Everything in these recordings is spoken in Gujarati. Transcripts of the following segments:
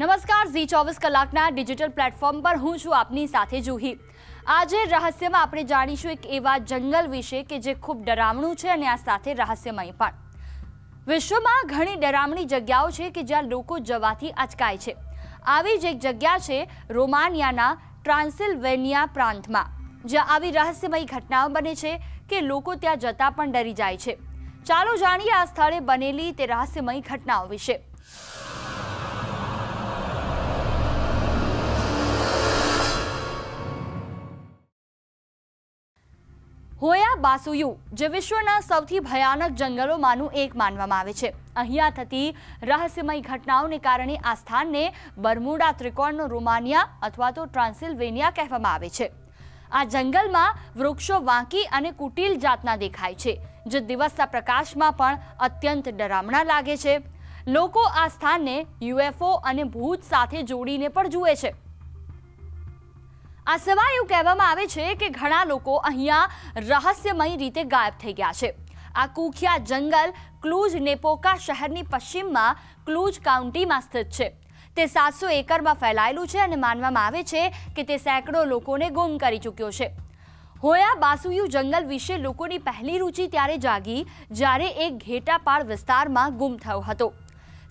નમસ્કાર ઝી ચોવીસ કલાકના ડિજિટલ પ્લેટફોર્મ પર હું છું આપની સાથે જુહી આજે રહસ્યમાં આપણે જાણીશું એક એવા જંગલ વિશે કે જે ખૂબ ડરામણું છે અને આ સાથે રહસ્યમય પણ વિશ્વમાં ઘણી ડરામણી જગ્યાઓ છે કે જ્યાં લોકો જવાથી અચકાય છે આવી જ એક જગ્યા છે રોમાનિયાના ટ્રાન્સિલ્વેનિયા પ્રાંતમાં જ્યાં આવી રહસ્યમય ઘટનાઓ બને છે કે લોકો ત્યાં જતાં પણ ડરી જાય છે ચાલો જાણીએ આ સ્થળે બનેલી તે રહસ્યમય ઘટનાઓ વિશે કાળા બાસુયુ જે વિશ્વના સૌથી ભયાનક જંગલોમાંનું એક માનવામાં આવે છે અહીંયા થતી રહસ્યમય ઘટનાઓને કારણે આ સ્થાનને બરમુડા ત્રિકોણનો રોમાનિયા અથવા તો ટ્રાન્સિલ્વેનિયા કહેવામાં આવે છે આ જંગલમાં વૃક્ષો વાંકી અને કુટિલ જાતના દેખાય છે જે દિવસના પ્રકાશમાં પણ અત્યંત ડરામણા લાગે છે લોકો આ સ્થાનને યુએફઓ અને ભૂત સાથે જોડીને પણ જુએ છે આ સિવાય એવું કહેવામાં આવે છે કે ઘણા લોકો અહીંયા રહસ્યમય રીતે ગાયબ થઈ ગયા છે આ કુખ્યા જંગલ ક્લૂજ નેપોકા શહેરની પશ્ચિમમાં ક્લૂજ કાઉન્ટીમાં સ્થિત છે તે સાતસો એકરમાં ફેલાયેલું છે અને માનવામાં આવે છે કે તે સેંકડો લોકોને ગુમ કરી ચૂક્યો છે હોયા બાસુયુ જંગલ વિશે લોકોની પહેલી રૂચિ ત્યારે જાગી જ્યારે એક ઘેટાપાળ વિસ્તારમાં ગુમ થયો હતો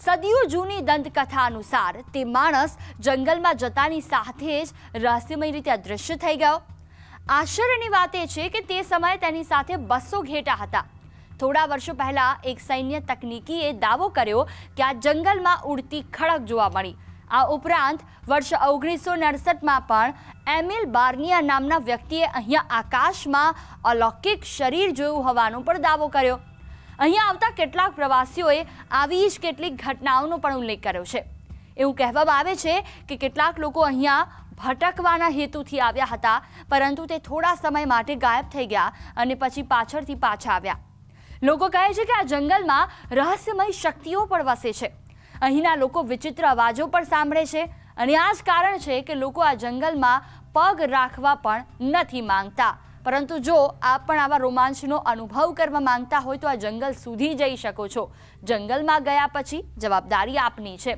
સદીઓ જૂની દંતકથા અનુસાર તે માણસ જંગલમાં જતાની સાથે જ રહસ્યમય રીતે અદૃશ્ય થઈ ગયો આશ્ચર્યની વાત એ છે કે તે સમયે તેની સાથે બસો ઘેટા હતા થોડા વર્ષો પહેલાં એક સૈન્ય તકનીકીએ દાવો કર્યો કે આ જંગલમાં ઉડતી ખડક જોવા મળી આ ઉપરાંત વર્ષ ઓગણીસો નડસઠમાં પણ એમિલ બાર્નિયા નામના વ્યક્તિએ અહીંયા આકાશમાં અલૌકિક શરીર જોયું હોવાનો પણ દાવો કર્યો અહીંયા આવતા કેટલાક પ્રવાસીઓએ આવી જ કેટલીક ઘટનાઓનો પણ ઉલ્લેખ કર્યો છે એવું કહેવામાં આવે છે કે કેટલાક લોકો અહીંયા ભટકવાના હેતુથી આવ્યા હતા પરંતુ તે થોડા સમય માટે ગાયબ થઈ ગયા અને પછી પાછળથી પાછા આવ્યા લોકો કહે છે કે આ જંગલમાં રહસ્યમય શક્તિઓ પણ વસે છે અહીંના લોકો વિચિત્ર અવાજો પણ સાંભળે છે અને આ જ કારણ છે કે લોકો આ જંગલમાં પગ રાખવા પણ નથી માંગતા પરંતુ જો આપ પણ આવા રોમાંચનો અનુભવ કરવા માંગતા હોય તો આ જંગલ સુધી જઈ શકો છો જંગલમાં ગયા પછી જવાબદારી આપની છે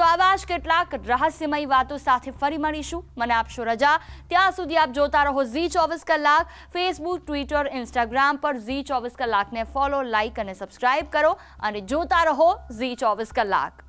તો આવા જ કેટલાક રહસ્યમય વાતો સાથે ફરી મળીશું મને આપશો રજા ત્યાં સુધી આપ જોતા રહો ઝી ચોવીસ કલાક ફેસબુક ટ્વિટર ઇન્સ્ટાગ્રામ પર ઝી ચોવીસ કલાકને ફોલો લાઇક અને સબસ્ક્રાઇબ કરો અને જોતા રહો ઝી ચોવીસ કલાક